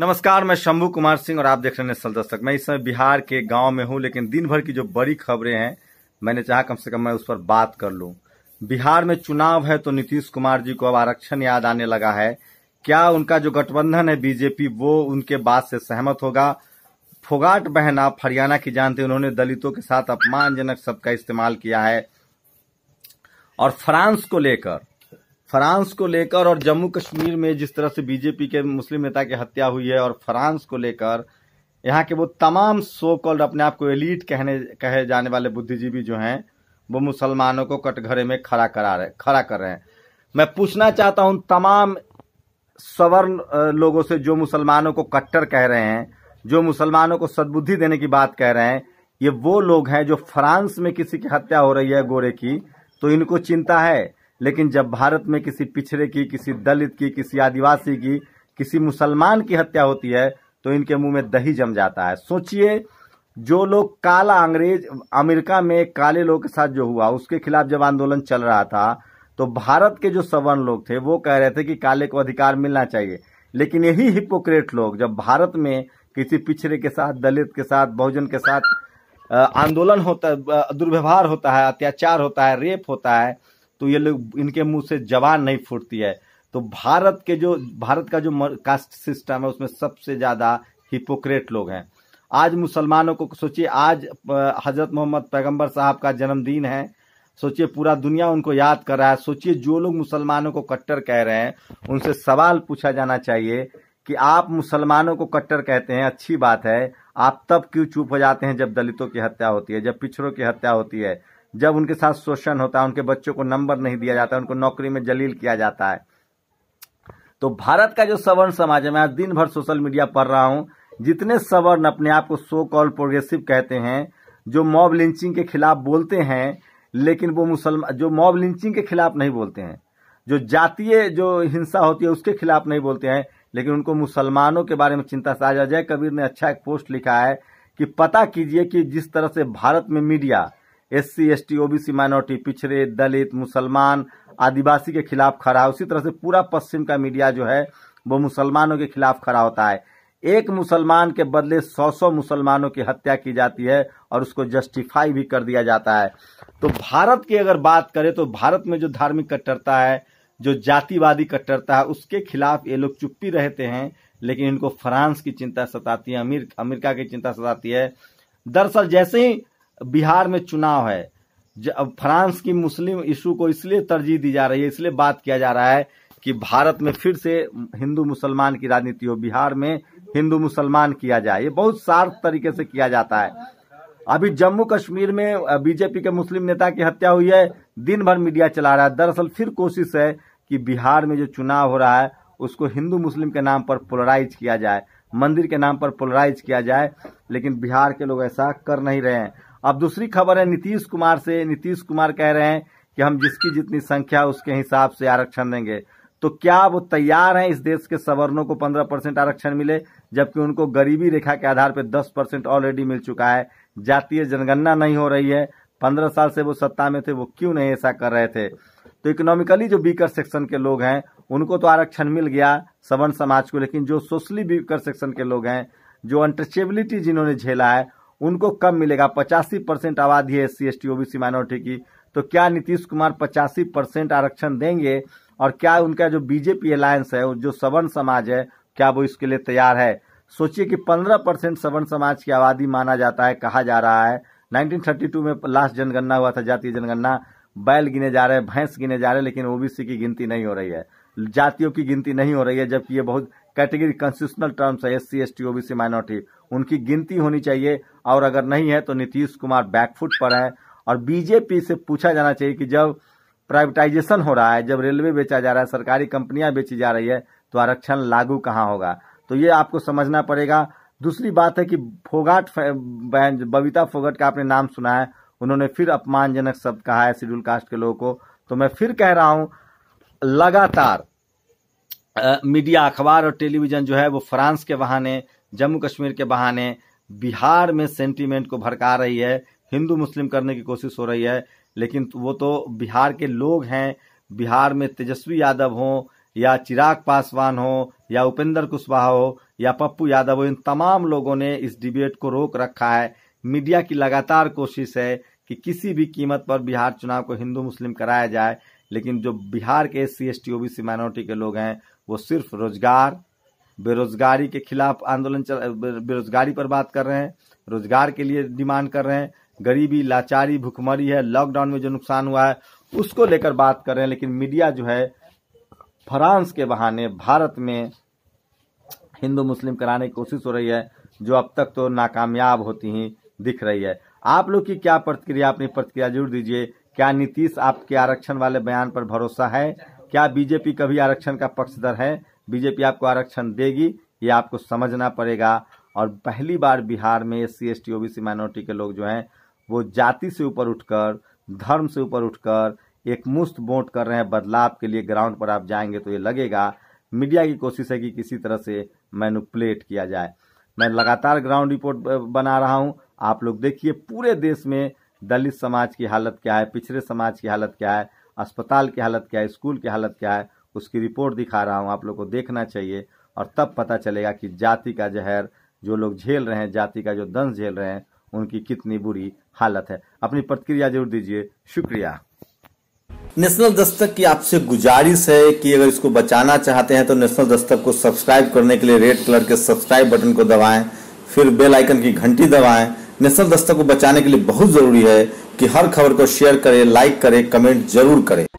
नमस्कार मैं शंभू कुमार सिंह और आप देख रहे हैं सल दस्तक मैं इस समय बिहार के गांव में हूं लेकिन दिन भर की जो बड़ी खबरें हैं मैंने चाहा कम से कम मैं उस पर बात कर लू बिहार में चुनाव है तो नीतीश कुमार जी को अब आरक्षण याद आने लगा है क्या उनका जो गठबंधन है बीजेपी वो उनके बात से सहमत होगा फोगाट बहन आप हरियाणा की जानते उन्होंने दलितों के साथ अपमानजनक शब्द का इस्तेमाल किया है और फ्रांस को लेकर फ्रांस को लेकर और जम्मू कश्मीर में जिस तरह से बीजेपी के मुस्लिम नेता की हत्या हुई है और फ्रांस को लेकर यहाँ के वो तमाम सो कॉल्ड अपने आप को एलीट कहने कहे जाने वाले बुद्धिजीवी जो हैं वो मुसलमानों को कटघरे में खड़ा करा रहे खड़ा कर रहे हैं मैं पूछना चाहता हूँ तमाम सवर्ण लोगों से जो मुसलमानों को कट्टर कह रहे हैं जो मुसलमानों को सद्बुद्धि देने की बात कह रहे हैं ये वो लोग हैं जो फ्रांस में किसी की हत्या हो रही है गोरे की तो इनको चिंता है लेकिन जब भारत में किसी पिछड़े की किसी दलित की किसी आदिवासी की किसी मुसलमान की हत्या होती है तो इनके मुंह में दही जम जाता है सोचिए जो लोग काला अंग्रेज अमेरिका में काले लोग के साथ जो हुआ उसके खिलाफ जब आंदोलन चल रहा था तो भारत के जो सवर्ण लोग थे वो कह रहे थे कि काले को अधिकार मिलना चाहिए लेकिन यही हिपोक्रेट लोग जब भारत में किसी पिछड़े के साथ दलित के साथ बहुजन के साथ आंदोलन होता दुर्व्यवहार होता है अत्याचार होता है रेप होता है तो ये लोग इनके मुंह से जवान नहीं फूटती है तो भारत के जो भारत का जो कास्ट सिस्टम है उसमें सबसे ज़्यादा हिपोक्रेट लोग हैं आज मुसलमानों को सोचिए आज हज़रत मोहम्मद पैगंबर साहब का जन्मदिन है सोचिए पूरा दुनिया उनको याद कर रहा है सोचिए जो लोग मुसलमानों को कट्टर कह रहे हैं उनसे सवाल पूछा जाना चाहिए कि आप मुसलमानों को कट्टर कहते हैं अच्छी बात है आप तब क्यों चुप हो जाते हैं जब दलितों की हत्या होती है जब पिछड़ों की हत्या होती है जब उनके साथ शोषण होता है उनके बच्चों को नंबर नहीं दिया जाता उनको नौकरी में जलील किया जाता है तो भारत का जो सवर्ण समाज है मैं आज दिन भर सोशल मीडिया पर रहा हूं जितने सवर्ण अपने आप को सो कॉल प्रोग्रेसिव कहते हैं जो मॉब लिंचिंग के खिलाफ बोलते हैं लेकिन वो मुसलमान जो मॉब लिंचिंग के खिलाफ नहीं बोलते हैं जो जातीय जो हिंसा होती है उसके खिलाफ नहीं बोलते हैं लेकिन उनको मुसलमानों के बारे में चिंता साझा जय कबीर ने अच्छा एक पोस्ट लिखा है कि पता कीजिए कि जिस तरह से भारत में media S C S T OBC minority पिछड़े दलित मुसलमान आदिवासी के खिलाफ खड़ा है उसी तरह से पूरा पश्चिम का मीडिया जो है वो मुसलमानों के खिलाफ खड़ा होता है एक मुसलमान के बदले सौ सौ मुसलमानों की हत्या की जाती है और उसको जस्टिफाई भी कर दिया जाता है तो भारत की अगर बात करें तो भारत में जो धार्मिक कट्टरता है जो जातिवादी कट्टरता है उसके खिलाफ ये लोग चुप्पी रहते हैं लेकिन इनको फ्रांस की चिंता सताती है अमेरिका की चिंता सताती है दरअसल जैसे ही बिहार में चुनाव है फ्रांस की मुस्लिम इशू को इसलिए तरजीह दी जा रही है इसलिए बात किया जा रहा है कि भारत में फिर से हिंदू मुसलमान की राजनीति हो बिहार में हिंदू मुसलमान किया जाए ये बहुत सार्थ तरीके से किया जाता है अभी जम्मू कश्मीर में बीजेपी के मुस्लिम नेता की हत्या हुई है दिन भर मीडिया चला रहा है दरअसल फिर कोशिश है कि बिहार में जो चुनाव हो रहा है उसको हिंदू मुस्लिम के नाम पर पोलराइज किया जाए मंदिर के नाम पर पोलराइज किया जाए लेकिन बिहार के लोग ऐसा कर नहीं रहे हैं अब दूसरी खबर है नीतीश कुमार से नीतीश कुमार कह रहे हैं कि हम जिसकी जितनी संख्या उसके हिसाब से आरक्षण देंगे तो क्या वो तैयार हैं इस देश के सवर्णों को पंद्रह परसेंट आरक्षण मिले जबकि उनको गरीबी रेखा के आधार पर दस परसेंट ऑलरेडी मिल चुका है जातीय जनगणना नहीं हो रही है पंद्रह साल से वो सत्ता में थे वो क्यों नहीं ऐसा कर रहे थे तो इकोनॉमिकली जो बीकर सेक्शन के लोग हैं उनको तो आरक्षण मिल गया सवर्ण समाज को लेकिन जो सोशली बीकर सेक्शन के लोग हैं जो अनटचेबिलिटी जिन्होंने झेला है उनको कम मिलेगा पचासी परसेंट आबादी है S C S T OBC minority की तो क्या नीतीश कुमार पचासी परसेंट आरक्षण देंगे और क्या उनका जो बीजेपी अलायंस है जो सवर्ण समाज है क्या वो इसके लिए तैयार है सोचिए कि पंद्रह परसेंट सवर्ण समाज की आबादी माना जाता है कहा जा रहा है 1932 में लास्ट जनगणना हुआ था जातीय जनगणना बैल गिने जा रहे हैं भैंस गिने जा रहे हैं लेकिन ओबीसी की गिनती नहीं हो रही है जातियों की गिनती नहीं हो रही है जबकि ये बहुत कैटेगरी कंस्टिट्यूशनल टर्म्स है S C S T OBC minority उनकी गिनती होनी चाहिए और अगर नहीं है तो नीतीश कुमार बैकफुट पर है और बीजेपी से पूछा जाना चाहिए कि जब प्राइवेटाइजेशन हो रहा है जब रेलवे बेचा जा रहा है सरकारी कंपनियां बेची जा रही है तो आरक्षण लागू कहाँ होगा तो ये आपको समझना पड़ेगा दूसरी बात है कि फोगाट बहन बबीता फोगाट का आपने नाम सुना है उन्होंने फिर अपमानजनक शब्द कहा है शेड्यूल कास्ट के लोगों को तो मैं फिर कह रहा हूं लगातार मीडिया अखबार और टेलीविजन जो है वो फ्रांस के बहाने जम्मू कश्मीर के बहाने बिहार में सेंटीमेंट को भड़का रही है हिंदू मुस्लिम करने की कोशिश हो रही है लेकिन वो तो बिहार के लोग हैं बिहार में तेजस्वी यादव हो या चिराग पासवान हो या उपेंद्र कुशवाहा हो या पप्पू यादव हो इन तमाम लोगों ने इस डिबेट को रोक रखा है मीडिया की लगातार कोशिश है कि किसी भी कीमत पर बिहार चुनाव को हिंदू मुस्लिम कराया जाए लेकिन जो बिहार के S C S T OBC minority के लोग हैं वो सिर्फ रोजगार बेरोजगारी के खिलाफ आंदोलन चल बेरोजगारी पर बात कर रहे हैं रोजगार के लिए डिमांड कर रहे हैं गरीबी लाचारी भुखमरी है लॉकडाउन में जो नुकसान हुआ है उसको लेकर बात कर रहे हैं लेकिन मीडिया जो है फ्रांस के बहाने भारत में हिंदू मुस्लिम कराने की कोशिश हो रही है जो अब तक तो नाकामयाब होती ही दिख रही है आप लोग की क्या प्रतिक्रिया अपनी प्रतिक्रिया जरूर दीजिए क्या नीतीश आपके आरक्षण वाले बयान पर भरोसा है क्या बीजेपी कभी आरक्षण का पक्षधर है बीजेपी आपको आरक्षण देगी ये आपको समझना पड़ेगा और पहली बार बिहार में S C S T O B C minority के लोग जो हैं वो जाति से ऊपर उठकर धर्म से ऊपर उठकर एक मुस्त वोट कर रहे हैं बदलाव के लिए ग्राउंड पर आप जाएंगे तो ये लगेगा मीडिया की कोशिश है कि किसी तरह से मैनुपलेट किया जाए मैं लगातार ग्राउंड रिपोर्ट बना रहा हूँ आप लोग देखिए पूरे देश में दलित समाज की हालत क्या है पिछड़े समाज की हालत क्या है अस्पताल की हालत क्या है स्कूल की हालत क्या है उसकी रिपोर्ट दिखा रहा हूँ आप लोग को देखना चाहिए और तब पता चलेगा कि जाति का जहर जो लोग झेल रहे हैं जाति का जो दंश झेल रहे हैं उनकी कितनी बुरी हालत है अपनी प्रतिक्रिया जरूर दीजिए शुक्रिया नेशनल दस्तक की आपसे गुजारिश है कि अगर इसको बचाना चाहते हैं तो नेशनल दस्तक को सब्सक्राइब करने के लिए रेड कलर के सब्सक्राइब बटन को दबाएं फिर बेल आइकन की घंटी दबाएं नेशनल दस्तक को बचाने के लिए बहुत ज़रूरी है कि हर खबर को शेयर करें लाइक करें कमेंट जरूर करें